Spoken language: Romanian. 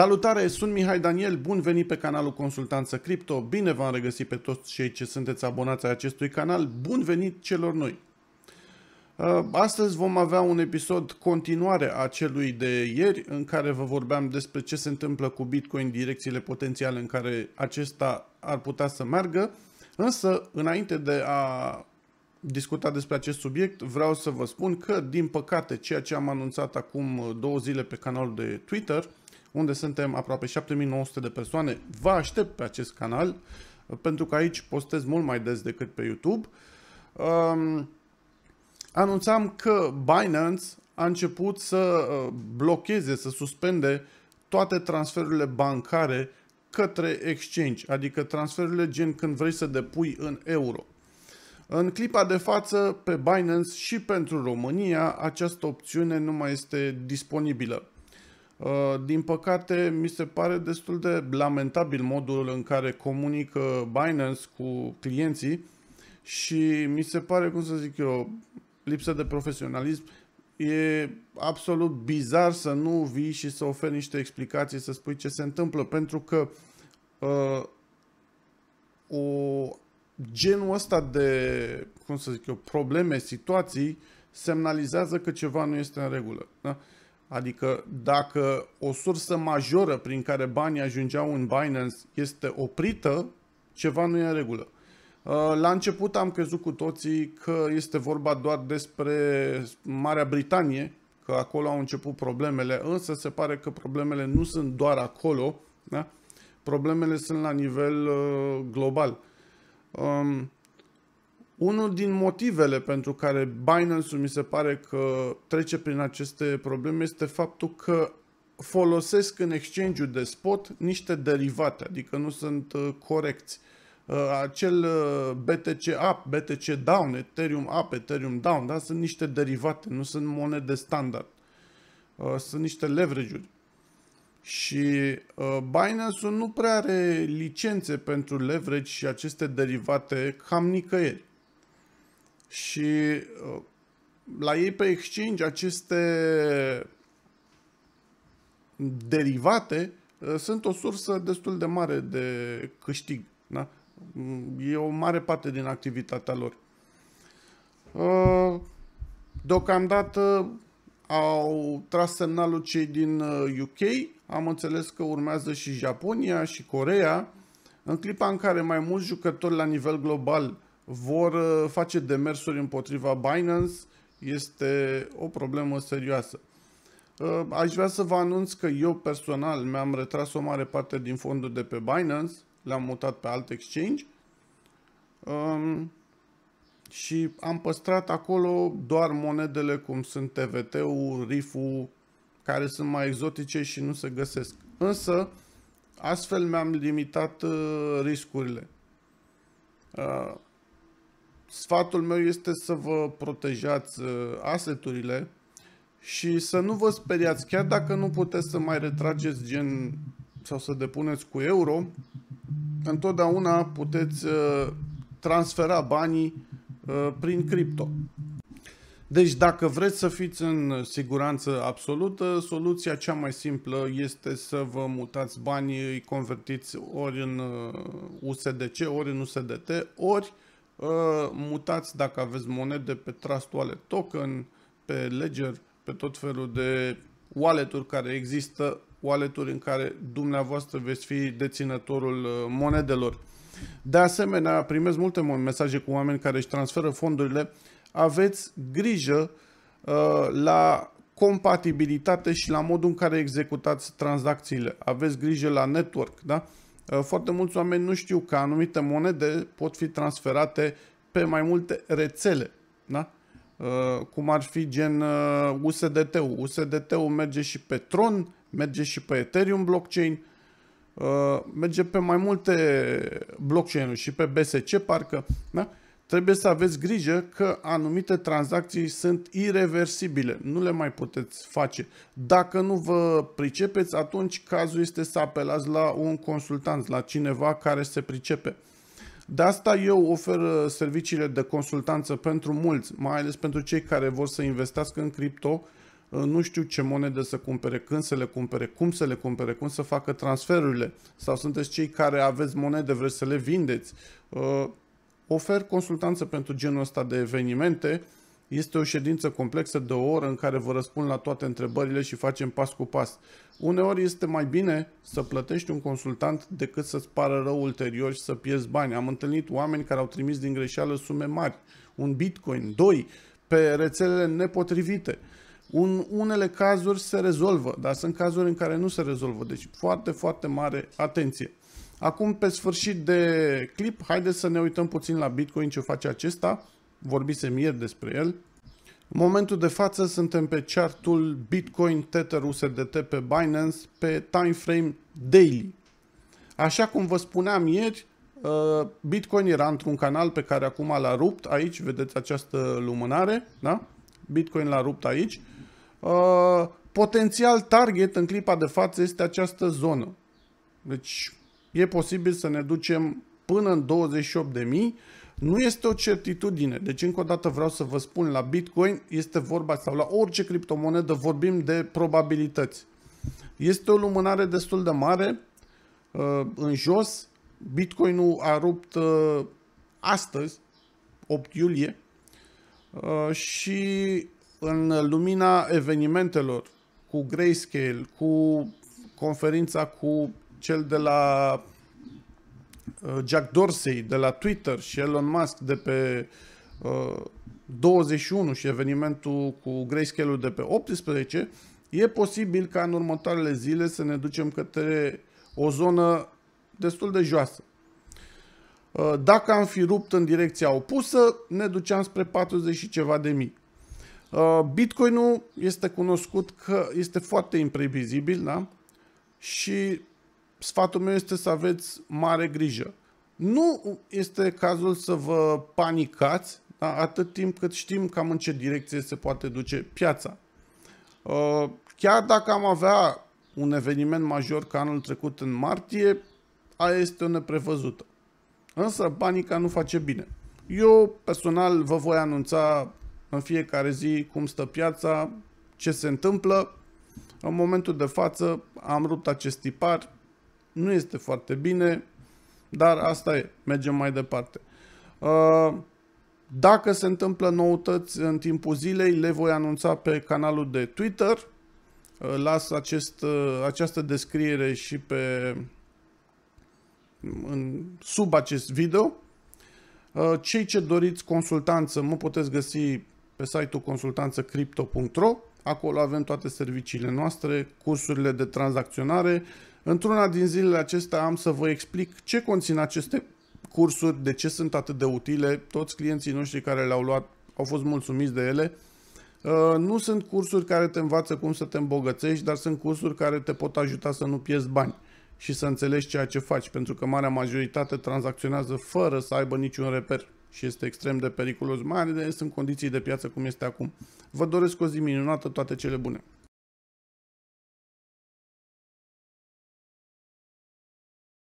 Salutare, sunt Mihai Daniel, bun venit pe canalul Consultanță Cripto, bine v-am regăsit pe toți cei ce sunteți abonați ai acestui canal, bun venit celor noi! Uh, astăzi vom avea un episod continuare a celui de ieri în care vă vorbeam despre ce se întâmplă cu Bitcoin, direcțiile potențiale în care acesta ar putea să meargă, însă înainte de a discuta despre acest subiect, vreau să vă spun că, din păcate, ceea ce am anunțat acum două zile pe canalul de Twitter – unde suntem aproape 7900 de persoane. Vă aștept pe acest canal, uh, pentru că aici postez mult mai des decât pe YouTube. Um, anunțam că Binance a început să uh, blocheze, să suspende toate transferurile bancare către exchange, adică transferurile gen când vrei să depui în euro. În clipa de față, pe Binance și pentru România, această opțiune nu mai este disponibilă. Uh, din păcate, mi se pare destul de lamentabil modul în care comunică Binance cu clienții și mi se pare, cum să zic eu, lipsă de profesionalism. E absolut bizar să nu vii și să oferi niște explicații, să spui ce se întâmplă, pentru că uh, o genul ăsta de, cum să zic eu, probleme, situații, semnalizează că ceva nu este în regulă. Da? Uh, Adică dacă o sursă majoră prin care banii ajungeau în Binance este oprită, ceva nu e în regulă. Uh, la început am crezut cu toții că este vorba doar despre Marea Britanie, că acolo au început problemele, însă se pare că problemele nu sunt doar acolo, da? problemele sunt la nivel uh, global. Um, unul din motivele pentru care Binance-ul mi se pare că trece prin aceste probleme este faptul că folosesc în exchange de spot niște derivate, adică nu sunt uh, corecți. Uh, acel uh, BTC up, BTC down, Ethereum up, Ethereum down, da? sunt niște derivate, nu sunt monede standard. Sunt niște leverage-uri. Și Binance-ul nu prea are licențe pentru leverage și aceste derivate cam nicăieri. Și uh, la ei pe exchange aceste derivate uh, sunt o sursă destul de mare de câștig. Da? E o mare parte din activitatea lor. Uh, deocamdată au tras semnalul cei din UK, am înțeles că urmează și Japonia și Corea. În clipa în care mai mulți jucători la nivel global vor uh, face demersuri împotriva Binance, este o problemă serioasă. Uh, aș vrea să vă anunț că eu personal mi-am retras o mare parte din fonduri de pe Binance, le-am mutat pe alt exchange um, și am păstrat acolo doar monedele cum sunt TVT-ul, RIF-ul, care sunt mai exotice și nu se găsesc. Însă, astfel mi-am limitat uh, riscurile. Uh, sfatul meu este să vă protejați uh, aseturile și să nu vă speriați, chiar dacă nu puteți să mai retrageți gen sau să depuneți cu euro, întotdeauna puteți uh, transfera banii uh, prin cripto. Deci dacă vreți să fiți în siguranță absolută, soluția cea mai simplă este să vă mutați banii, îi convertiți ori în USDC, ori în USDT, ori uh, Ă, mutați dacă aveți monede pe Trust Wallet Token, pe Ledger, pe tot felul de wallet-uri care există, wallet-uri în care dumneavoastră veți fi deținătorul ă, monedelor. De asemenea, primesc multe mesaje cu oameni care își transferă fondurile. Aveți grijă uh, la compatibilitate și la modul în care executați tranzacțiile. Aveți grijă la network, da? Uh, foarte mulți oameni nu știu că anumite monede pot fi transferate pe mai multe rețele. Da? Uh, cum ar fi gen USDT-ul. Uh, USDT-ul merge și pe Tron, merge și pe Ethereum blockchain, merge pe mai multe blockchain-uri și pe BSC parcă. Da? trebuie să aveți grijă că anumite tranzacții sunt irreversibile, nu le mai puteți face. Dacă nu vă pricepeți, atunci cazul este să apelați la un consultant, la cineva care se pricepe. De asta eu ofer uh, serviciile de consultanță pentru mulți, mai ales pentru cei care vor să investească în cripto, uh, nu știu ce monede să cumpere, când să le cumpere, cum să le cumpere, cum să facă transferurile, sau sunteți cei care aveți monede, vreți să le vindeți, uh, ofer consultanță pentru genul ăsta de evenimente. Este o ședință complexă de o oră în care vă răspund la toate întrebările și facem pas cu pas. Uneori este mai bine să plătești un consultant decât să-ți pară rău ulterior și să pierzi bani. Am întâlnit oameni care au trimis din greșeală sume mari, un bitcoin, doi, pe rețelele nepotrivite. Un, unele cazuri se rezolvă, dar sunt cazuri în care nu se rezolvă. Deci foarte, foarte mare atenție. Acum, pe sfârșit de clip, haideți să ne uităm puțin la Bitcoin ce face acesta. Vorbisem ieri despre el. În momentul de față suntem pe chartul Bitcoin Tether USDT pe Binance pe time frame daily. Așa cum vă spuneam ieri, uh, Bitcoin era într-un canal pe care acum l-a rupt, aici vedeți această lumânare, da? Bitcoin l-a rupt aici. Uh, potențial target în clipa de față este această zonă. Deci e posibil să ne ducem până în 28.000. Nu este o certitudine. Deci, încă o dată vreau să vă spun, la Bitcoin este vorba, sau la orice criptomonedă vorbim de probabilități. Este o lumânare destul de mare uh, în jos. Bitcoinul a rupt uh, astăzi, 8 iulie, uh, și în lumina evenimentelor cu Grayscale, cu conferința cu cel de la uh, Jack Dorsey, de la Twitter și Elon Musk de pe 21 uh, și evenimentul cu grayscale-ul de pe 18, e posibil ca în următoarele zile să ne ducem către o zonă destul de joasă. Uh, dacă am fi rupt în direcția opusă, ne duceam spre 40 și ceva de mii. Bitcoinul este cunoscut că este foarte imprevizibil, da? Și sfatul meu este să aveți mare grijă. Nu este cazul să vă panicați da, atât timp cât știm cam în ce direcție se poate duce piața. Uh, chiar dacă am avea un eveniment major ca anul trecut în martie, aia este o neprevăzută. Însă panica nu face bine. Eu personal vă voi anunța în fiecare zi cum stă piața, ce se întâmplă. În momentul de față am rupt acest tipar, nu este foarte bine, dar asta e, mergem mai departe. Uh, dacă se întâmplă noutăți în timpul zilei, le voi anunța pe canalul de Twitter. Uh, las acest, uh, această descriere și pe în, sub acest video. Cei ce doriți consultanță mă puteți găsi pe site-ul consultanțăcrypto.ro. Acolo avem toate serviciile noastre, cursurile de tranzacționare, Într-una din zilele acestea am să vă explic ce conțin aceste cursuri, de ce sunt atât de utile. Toți clienții noștri care le-au luat au fost mulțumiți de ele. Uh, nu sunt cursuri care te învață cum să te îmbogățești, dar sunt cursuri care te pot ajuta să nu pierzi bani și să înțelegi ceea ce faci, pentru că marea majoritate tranzacționează fără să aibă niciun reper și este extrem de periculos, mai ales în condiții de piață cum este acum. Vă doresc o zi minunată, toate cele bune!